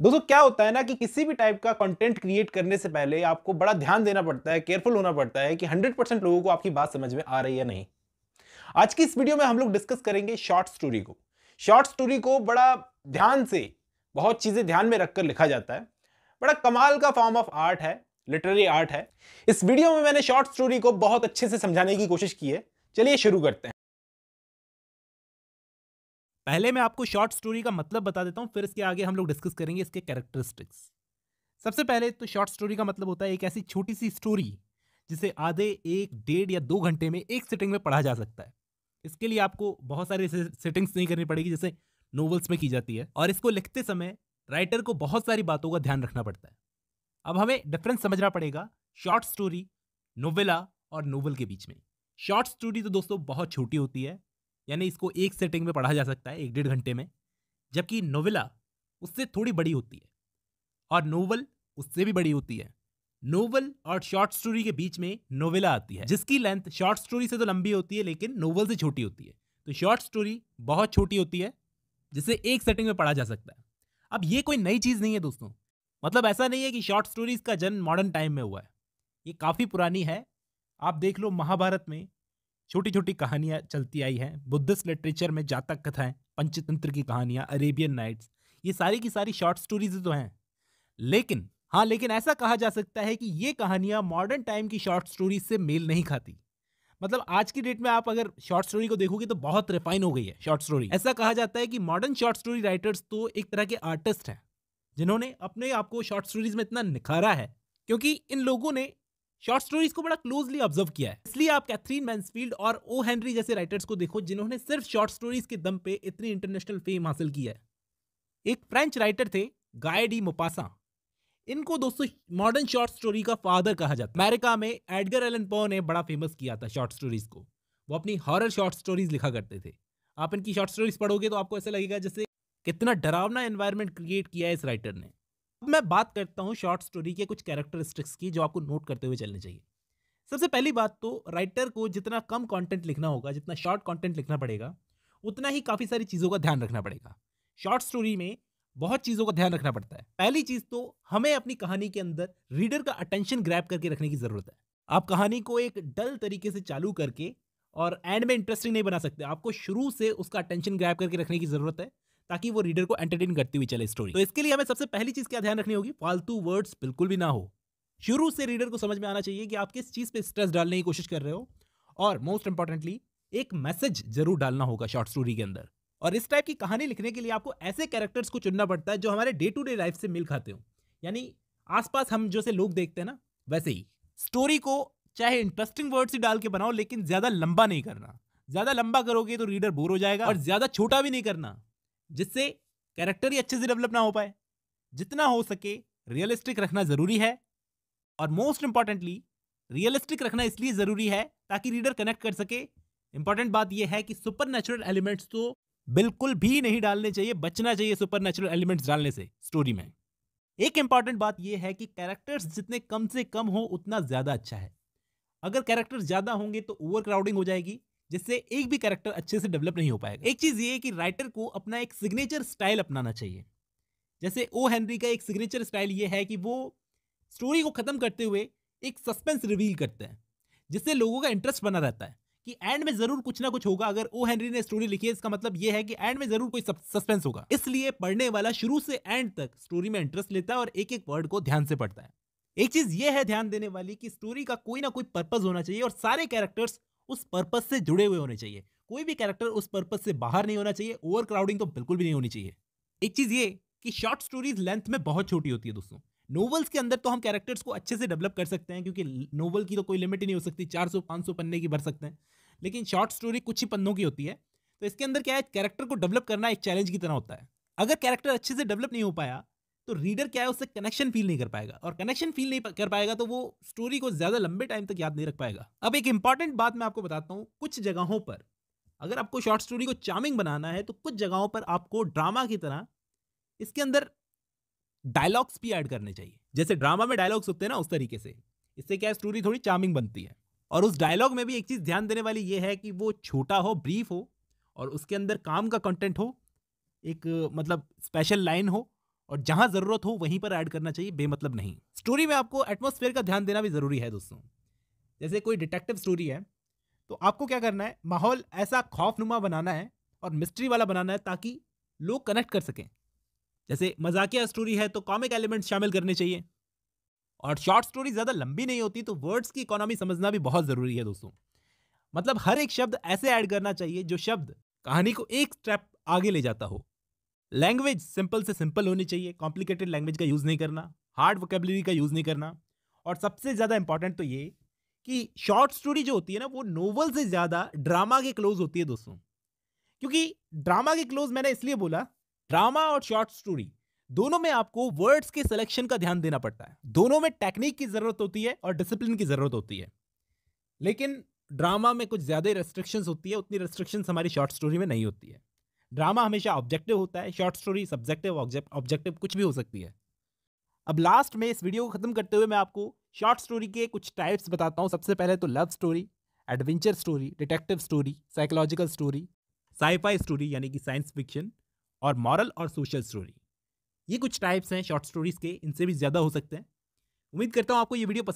दोस्तों क्या होता है ना कि किसी भी टाइप का कंटेंट क्रिएट करने से पहले आपको बड़ा ध्यान देना पड़ता है केयरफुल होना पड़ता है कि 100% लोगों को आपकी बात समझ में आ रही है नहीं आज की इस वीडियो में हम लोग डिस्कस करेंगे शॉर्ट स्टोरी को शॉर्ट स्टोरी को बड़ा ध्यान से बहुत चीज़ें ध्यान में रखकर लिखा जाता है बड़ा कमाल का फॉर्म ऑफ आर्ट है लिटरेरी आर्ट है इस वीडियो में मैंने शॉर्ट स्टोरी को बहुत अच्छे से समझाने की कोशिश की है चलिए शुरू करते हैं पहले मैं आपको शॉर्ट स्टोरी का मतलब बता देता हूँ फिर इसके आगे हम लोग डिस्कस करेंगे इसके कैरेक्टरिस्टिक्स सबसे पहले तो शॉर्ट स्टोरी का मतलब होता है एक ऐसी छोटी सी स्टोरी जिसे आधे एक डेढ़ या दो घंटे में एक सिटिंग में पढ़ा जा सकता है इसके लिए आपको बहुत सारी सेटिंग्स नहीं करनी पड़ेगी जैसे नोवेल्स में की जाती है और इसको लिखते समय राइटर को बहुत सारी बातों का ध्यान रखना पड़ता है अब हमें डिफरेंस समझना पड़ेगा शॉर्ट स्टोरी नोवेला और नोवेल के बीच में शॉर्ट स्टोरी तो दोस्तों बहुत छोटी होती है यानी इसको एक सेटिंग में पढ़ा जा सकता है एक डेढ़ घंटे में जबकि नोवेला उससे थोड़ी बड़ी होती है और नोवल उससे भी बड़ी होती है नोवल और शॉर्ट स्टोरी के बीच में नोवेला आती है जिसकी लेंथ शॉर्ट स्टोरी से तो लंबी होती है लेकिन नोवल से छोटी होती है तो शॉर्ट स्टोरी बहुत छोटी होती है जिसे एक सेटिंग में पढ़ा जा सकता है अब ये कोई नई चीज़ नहीं है दोस्तों मतलब ऐसा नहीं है कि शॉर्ट स्टोरीज का जन्म मॉडर्न टाइम में हुआ है ये काफ़ी पुरानी है आप देख लो महाभारत में छोटी छोटी कहानियाँ चलती आई हैं बुद्धिस्ट लिटरेचर में जातक कथाएं पंचतंत्र की कहानियाँ अरेबियन नाइट्स ये सारी की सारी शॉर्ट स्टोरीज तो हैं लेकिन हाँ लेकिन ऐसा कहा जा सकता है कि ये कहानियाँ मॉडर्न टाइम की शॉर्ट स्टोरीज से मेल नहीं खाती मतलब आज की डेट में आप अगर शॉर्ट स्टोरी को देखोगे तो बहुत रिफाइन हो गई है शॉर्ट स्टोरी ऐसा कहा जाता है कि मॉडर्न शॉर्ट स्टोरी राइटर्स तो एक तरह के आर्टिस्ट हैं जिन्होंने अपने आप को शॉर्ट स्टोरीज में इतना निखारा है क्योंकि इन लोगों ने शॉर्ट स्टोरीज को बड़ा क्लोजली ऑब्जर्व किया है इसलिए आप कैथरीन मैंसफील्ड और ओ हेनरी जैसे राइटर्स को देखो जिन्होंने सिर्फ शॉर्ट स्टोरीज के दम पे इतनी इंटरनेशनल फेम हासिल की है एक फ्रेंच राइटर थे गाय डी मोपासा इनको दोस्तों मॉडर्न शॉर्ट स्टोरी का फादर कहा जाता है अमेरिका में एडगर एलन पो ने बड़ा फेमस किया था शॉर्ट स्टोरीज को वो अपनी हॉरर शॉर्ट स्टोरीज लिखा करते थे आप इनकी शॉर्ट स्टोरीज पढ़ोगे तो आपको ऐसा लगेगा जैसे कितना डरावना एनवायरनमेंट क्रिएट किया है इस राइटर ने अब मैं बात करता हूँ शॉर्ट स्टोरी के कुछ कैरेक्टरिस्टिक्स की जो आपको नोट करते हुए चलने चाहिए सबसे पहली बात तो राइटर को जितना कम कंटेंट लिखना होगा जितना शॉर्ट कंटेंट लिखना पड़ेगा उतना ही काफ़ी सारी चीज़ों का ध्यान रखना पड़ेगा शॉर्ट स्टोरी में बहुत चीज़ों का ध्यान रखना पड़ता है पहली चीज़ तो हमें अपनी कहानी के अंदर रीडर का अटेंशन ग्रैप करके रखने की ज़रूरत है आप कहानी को एक डल तरीके से चालू करके और एंड में इंटरेस्टिंग नहीं बना सकते आपको शुरू से उसका अटेंशन ग्रैप करके रखने की ज़रूरत है ताकि वो रीडर को एंटरटेन करती हुई चले स्टोरी तो इसके लिए हमें सबसे पहली चीज क्या ध्यान रखनी होगी फालतू वर्ड्स बिल्कुल भी ना हो शुरू से रीडर को समझ में आना चाहिए कि आप किस चीज़ पे स्ट्रेस डालने की कोशिश कर रहे हो और मोस्ट इंपॉर्टेंटली एक मैसेज जरूर डालना होगा शॉर्ट स्टोरी के अंदर और इस टाइप की कहानी लिखने के लिए आपको ऐसे कैरेक्टर्स को चुनना पड़ता है जो हमारे डे टू डे लाइफ से मिल खाते हो यानी आसपास हम जो से लोग देखते हैं ना वैसे ही स्टोरी को चाहे इंटरेस्टिंग वर्ड्स ही डाल के बनाओ लेकिन ज़्यादा लंबा नहीं करना ज़्यादा लंबा करोगे तो रीडर बोर हो जाएगा और ज़्यादा छोटा भी नहीं करना जिससे कैरेक्टर ही अच्छे से डेवलप ना हो पाए जितना हो सके रियलिस्टिक रखना ज़रूरी है और मोस्ट इंपॉर्टेंटली रियलिस्टिक रखना इसलिए ज़रूरी है ताकि रीडर कनेक्ट कर सके इंपॉर्टेंट बात यह है कि सुपर नेचुरल एलिमेंट्स तो बिल्कुल भी नहीं डालने चाहिए बचना चाहिए सुपर नेचुरल एलिमेंट्स डालने से स्टोरी में एक इंपॉर्टेंट बात यह है कि कैरेक्टर्स जितने कम से कम हो उतना ज़्यादा अच्छा है अगर कैरेक्टर्स ज़्यादा होंगे तो ओवर क्राउडिंग हो जाएगी जिससे एक भी कैरेक्टर अच्छे से डेवलप नहीं हो पाएगा एक चीज़ ये है कि राइटर को अपना एक सिग्नेचर स्टाइल अपनाना चाहिए जैसे ओ हेनरी का एक सिग्नेचर स्टाइल ये है कि वो स्टोरी को ख़त्म करते हुए एक सस्पेंस रिवील करते हैं जिससे लोगों का इंटरेस्ट बना रहता है कि एंड में जरूर कुछ ना कुछ होगा अगर ओ हेनरी ने स्टोरी लिखी है इसका मतलब यह है कि एंड में जरूर कोई सस्पेंस होगा इसलिए पढ़ने वाला शुरू से एंड तक स्टोरी में इंटरेस्ट लेता है और एक एक वर्ड को ध्यान से पढ़ता है एक चीज यह है ध्यान देने वाली कि स्टोरी का कोई ना कोई पर्पज होना चाहिए और सारे कैरेक्टर्स उस पर्पज से जुड़े हुए होने चाहिए कोई भी कैरेक्टर उस पर्पज से बाहर नहीं होना चाहिए ओवर क्राउडिंग तो बिल्कुल भी नहीं होनी चाहिए एक चीज़ ये कि शॉर्ट स्टोरीज लेंथ में बहुत छोटी होती है दोस्तों नोवेल्स के अंदर तो हम कैरेक्टर्स को अच्छे से डेवलप कर सकते हैं क्योंकि नोवेल की तो कोई लिमिट ही नहीं हो सकती 400 500 पन्ने की भर सकते हैं लेकिन शॉर्ट स्टोरी कुछ ही पन्नों की होती है तो इसके अंदर क्या है कैरेक्टर को डेवलप करना एक चैलेंज की तरह होता है अगर कैरेक्टर अच्छे से डेवलप नहीं हो पाया तो रीडर क्या है उससे कनेक्शन फील नहीं कर पाएगा और कनेक्शन फील नहीं कर पाएगा तो वो स्टोरी को ज्यादा लंबे टाइम तक याद नहीं रख पाएगा अब एक इंपॉर्टेंट बात मैं आपको बताता हूँ कुछ जगहों पर अगर आपको शॉर्ट स्टोरी को चार्मिंग बनाना है तो कुछ जगहों पर आपको ड्रामा की तरह इसके अंदर डायलॉग्स भी ऐड करने चाहिए जैसे ड्रामा में डायलॉग्स होते हैं ना उस तरीके से इससे क्या स्टोरी थोड़ी चार्मिंग बनती है और उस डायलॉग में भी एक चीज़ ध्यान देने वाली ये है कि वो छोटा हो ब्रीफ हो और उसके अंदर काम का कंटेंट हो एक मतलब स्पेशल लाइन हो और जहां जरूरत हो वहीं पर ऐड करना चाहिए बेमतलब नहीं स्टोरी में आपको एटमोस्फेयर का ध्यान देना भी जरूरी है दोस्तों जैसे कोई डिटेक्टिव स्टोरी है तो आपको क्या करना है माहौल ऐसा खौफनुमा बनाना है और मिस्ट्री वाला बनाना है ताकि लोग कनेक्ट कर सकें जैसे मजाकिया स्टोरी है तो कॉमिक एलिमेंट्स शामिल करने चाहिए और शॉर्ट स्टोरी ज़्यादा लंबी नहीं होती तो वर्ड्स की इकोनॉमी समझना भी बहुत ज़रूरी है दोस्तों मतलब हर एक शब्द ऐसे ऐड करना चाहिए जो शब्द कहानी को एक स्टेप आगे ले जाता हो लैंग्वेज सिंपल से सिंपल होनी चाहिए कॉम्प्लिकेटेड लैंग्वेज का यूज़ नहीं करना हार्ड वोकेबलरी का यूज़ नहीं करना और सबसे ज़्यादा इंपॉर्टेंट तो ये कि शॉर्ट स्टोरी जो होती है ना वो नोवल से ज़्यादा ड्रामा के क्लोज होती है दोस्तों क्योंकि ड्रामा के क्लोज मैंने इसलिए बोला ड्रामा और शॉर्ट स्टोरी दोनों में आपको वर्ड्स के सिलेक्शन का ध्यान देना पड़ता है दोनों में टेक्निक की ज़रूरत होती है और डिसिप्लिन की ज़रूरत होती है लेकिन ड्रामा में कुछ ज़्यादा रेस्ट्रिक्शंस होती है उतनी रेस्ट्रिक्शंस हमारी शॉर्ट स्टोरी में नहीं होती है ड्रामा हमेशा ऑब्जेक्टिव होता है शॉर्ट स्टोरी सब्जेक्टिव ऑब्जेक्टिव कुछ भी हो सकती है अब लास्ट में इस वीडियो को ख़त्म करते हुए मैं आपको शॉर्ट स्टोरी के कुछ टाइप्स बताता हूँ सबसे पहले तो love story adventure story detective story psychological story scifi story यानी कि साइंस फिक्शन और मॉरल और सोशल स्टोरी ये कुछ टाइप्स हैं शॉर्ट स्टोरीज़ के इनसे भी ज़्यादा हो सकते हैं उम्मीद करता हूँ आपको ये वीडियो पसंद